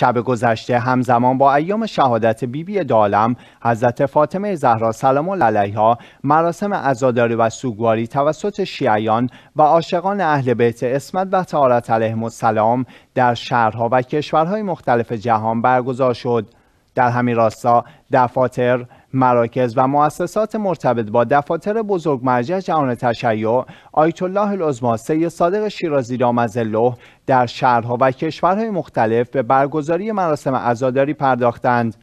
شب گذشته همزمان با ایام شهادت بیبی دالم حضرت فاطمه زهرا سلام الله علیها مراسم ازاداری و سوگواری توسط شیعیان و عاشقان اهل بیت اسمت و طهارت علیهم السلام در شهرها و کشورهای مختلف جهان برگزار شد در همین راستا دفاتر مراکز و مؤسسات مرتبط با دفاتر بزرگ مرجع جهان تشیع آیت الله العظما صادق شیرازی دامز الله در شهرها و کشورهای مختلف به برگزاری مراسم عزاداری پرداختند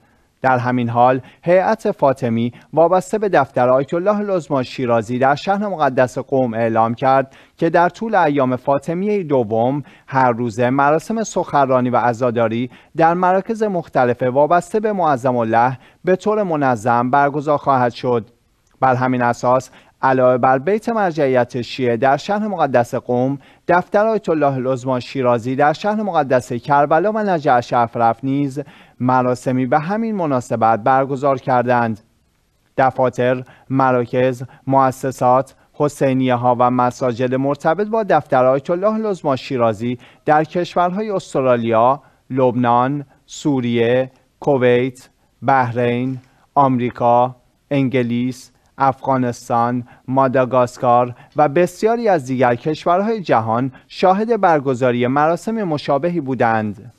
در همین حال هیئت فاطمی وابسته به دفتر آیت الله لزما شیرازی در شهر مقدس قوم اعلام کرد که در طول ایام فاطمی دوم هر روزه مراسم سخرانی و عزاداری در مراکز مختلف وابسته به معظم الله به طور منظم برگزار خواهد شد بر همین اساس علاوه بر بیت مرجعیت شیعه در شهر مقدس قوم دفتر آیت الله لزما شیرازی در شهر مقدس کربلا و نجع شرف نیز مراسمی به همین مناسبت برگزار کردند دفاتر، مراکز، مؤسسات، حسینیه ها و مساجد مرتبط با دفتر آیت الله لزما شیرازی در کشورهای استرالیا، لبنان، سوریه، کویت، بحرین، آمریکا، انگلیس، افغانستان، ماداگاسکار و بسیاری از دیگر کشورهای جهان شاهد برگزاری مراسم مشابهی بودند.